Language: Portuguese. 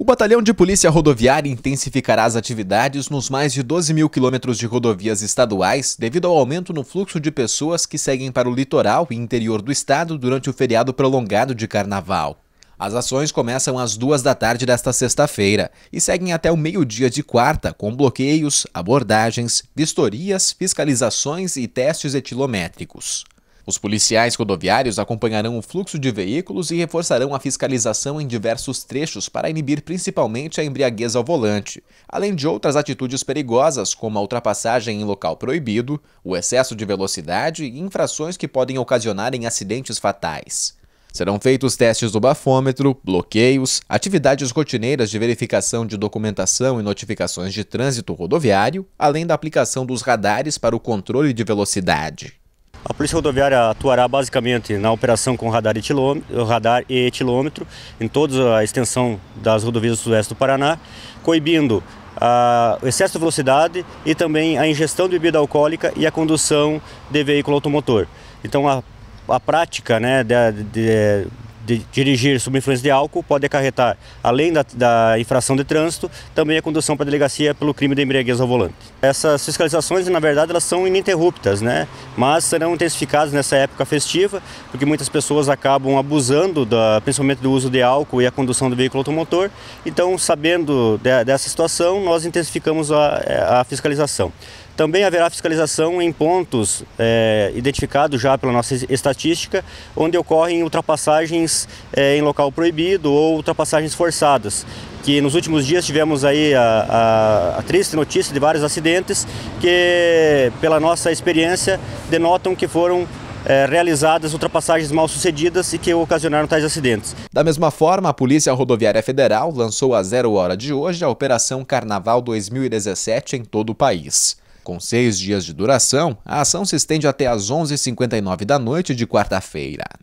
O Batalhão de Polícia Rodoviária intensificará as atividades nos mais de 12 mil quilômetros de rodovias estaduais devido ao aumento no fluxo de pessoas que seguem para o litoral e interior do estado durante o feriado prolongado de Carnaval. As ações começam às duas da tarde desta sexta-feira e seguem até o meio-dia de quarta, com bloqueios, abordagens, vistorias, fiscalizações e testes etilométricos. Os policiais rodoviários acompanharão o fluxo de veículos e reforçarão a fiscalização em diversos trechos para inibir principalmente a embriaguez ao volante, além de outras atitudes perigosas, como a ultrapassagem em local proibido, o excesso de velocidade e infrações que podem ocasionar em acidentes fatais. Serão feitos testes do bafômetro, bloqueios, atividades rotineiras de verificação de documentação e notificações de trânsito rodoviário, além da aplicação dos radares para o controle de velocidade. A Polícia Rodoviária atuará basicamente na operação com radar e radar e etilômetro em toda a extensão das rodovias do sudoeste do Paraná, coibindo ah, o excesso de velocidade e também a ingestão de bebida alcoólica e a condução de veículo automotor. Então, a, a prática né, de, de de dirigir sob influência de álcool pode acarretar, além da, da, infração de trânsito, também a condução para a delegacia pelo crime de embriaguez ao volante. Essas fiscalizações, na verdade, elas são ininterruptas, né? mas serão intensificadas nessa época festiva, porque muitas pessoas acabam abusando, da, principalmente do uso de álcool e a condução do veículo automotor. Então, sabendo de, dessa situação, nós intensificamos a, a fiscalização. Também haverá fiscalização em pontos é, eh, identificados já pela nossa estatística, onde ocorrem ultrapassagens é, em local proibido ou ultrapassagens forçadas. Que nos últimos dias tivemos aí a, a, a triste notícia de vários acidentes que, pela nossa experiência, denotam que foram é, realizadas ultrapassagens mal sucedidas e que ocasionaram tais acidentes. Da mesma forma, a Polícia Rodoviária Federal lançou a zero hora de hoje a Operação Carnaval 2017 em todo o país. Com seis dias de duração, a ação se estende até às 11h59 da noite de quarta-feira.